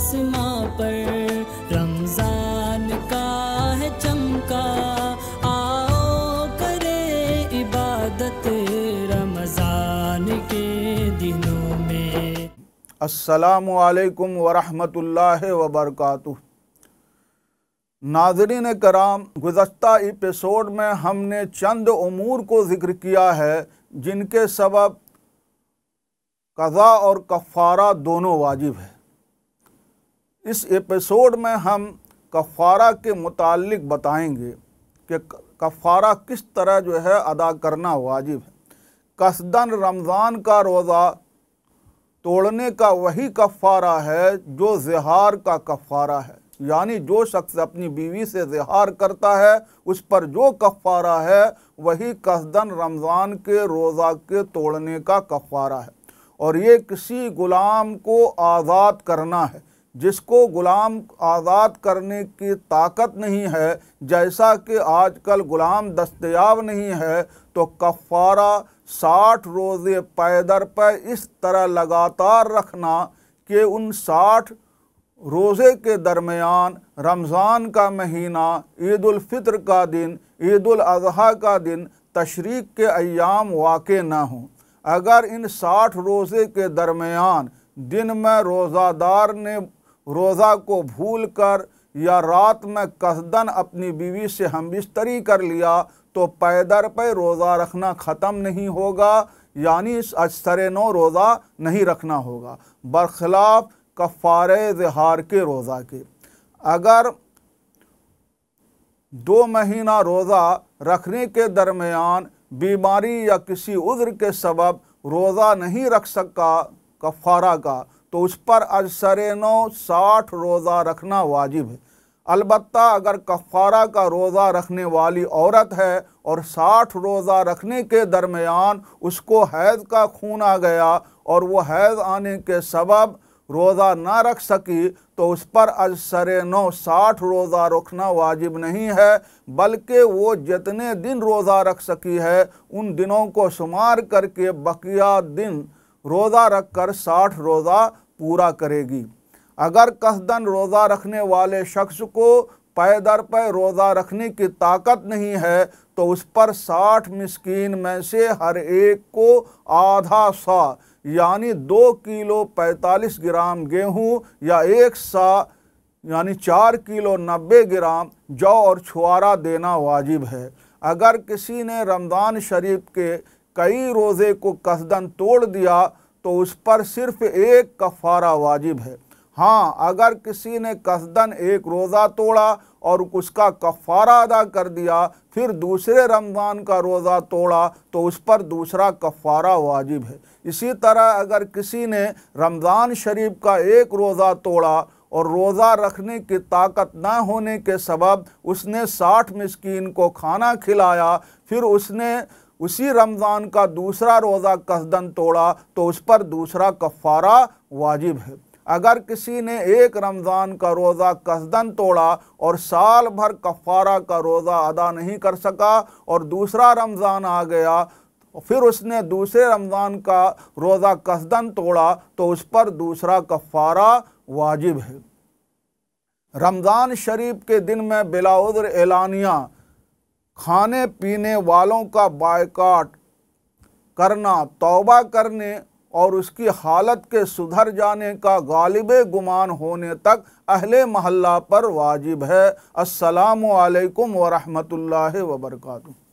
आसमां पर रमजान का है चमका आओ करे इबादत रमजान के दिनों में असलकम व बरकातहू नाजरीन कराम गुज्तर एपिसोड में हमने चंद अमूर को ज़िक्र किया है जिनके सबब कज़ा और कफ़ारा दोनों वाजिब है इस एपिसोड में हम कफ़ारा के मुतालिक बताएंगे कि कफ़ारा किस तरह जो है अदा करना वाजिब है कसदन रमज़ान का रोज़ा तोड़ने का वही कफ़ारा है जो जहार का कफ़ारा है यानी जो शख्स अपनी बीवी से जहार करता है उस पर जो कफ़ारा है वही कसदन रमज़ान के रोज़ा के तोड़ने का कफ़ारा है और ये किसी ग़ुलाम को आज़ाद करना है जिसको गुलाम आज़ाद करने की ताकत नहीं है जैसा कि आजकल गुलाम दस्तयाब नहीं है तो कफ़ारा साठ रोज़े पैदर पर इस तरह लगातार रखना कि उन साठ रोज़े के दरमियान रमज़ान का महीना ईदालफ़ितर का दिन ईदाजी का दिन तशरीक के अयाम वाक़ ना हों अगर इन साठ रोज़े के दरमियान दिन में रोज़ादार ने रोज़ा को भूल कर या रात में कसदन अपनी बीवी से हम बिस्तरी कर लिया तो पैदर पर रोज़ा रखना ख़त्म नहीं होगा यानी अजसर नो रोज़ा नहीं रखना होगा बरखिलाफ़ कफ़ार जहार के रोज़ा के अगर दो महीना रोज़ा रखने के दरमियान बीमारी या किसी उज्र के सबब रोज़ा नहीं रख सका कफ़ारा का तो उस पर नो साठ रोज़ा रखना वाजिब है अलबत् अगर कफ़ारा का रोज़ा रखने वाली औरत है और साठ रोज़ा रखने के दरमियान उसको हैज़ का खून आ गया और वह हैज़ आने के सबब रोज़ा ना रख सकी तो उस पर अजसर नौ साठ रोज़ा रखना वाजिब नहीं है बल्कि वो जितने दिन रोज़ा रख सकी है उन दिनों को शुमार करके बकिया दिन रोज़ा रख कर साठ रोज़ा पूरा करेगी अगर कसदन रोज़ा रखने वाले शख्स को पै दर पर रोज़ा रखने की ताकत नहीं है तो उस पर साठ मिसकीन में से हर एक को आधा सा यानी दो किलो पैंतालीस ग्राम गेहूँ या एक सा यानी चार किलो नब्बे ग्राम जौ और छुआरा देना वाजिब है अगर किसी ने रमज़ान शरीफ के कई रोज़े को कसदन तोड़ दिया तो उस पर सिर्फ एक कफ़ारा वाजिब है हाँ अगर किसी ने कसदन एक रोज़ा तोड़ा और उसका कफ़ारा अदा कर दिया फिर दूसरे रमज़ान का रोज़ा तोड़ा तो उस पर दूसरा कफ़ारा वाजिब है इसी तरह अगर किसी ने रमज़ान शरीफ का एक रोज़ा तोड़ा और रोज़ा रखने की ताकत ना होने के सबब उसने साठ मिसकीन को खाना खिलाया फिर उसने उसी रमज़ान का दूसरा रोज़ा कसदन तोड़ा तो उस पर दूसरा कफ़ारा वाजिब है अगर किसी ने एक रमज़ान का रोज़ा कसदन तोड़ा और साल भर कफ़ारा का रोज़ा अदा नहीं कर सका और दूसरा रमज़ान आ गया तो फिर उसने दूसरे रमज़ान का रोज़ा कसदन तोड़ा तो उस पर दूसरा कफ़ारा वाजिब है रमज़ान शरीफ के दिन में बिलाउद्र एलानिया खाने पीने वालों का बायकाट करना तौबा करने और उसकी हालत के सुधर जाने का गालिब गुमान होने तक अहले महल्ला पर वाजिब है अस्सलाम वालेकुम व रहमतुल्लाहि व बरकातुहू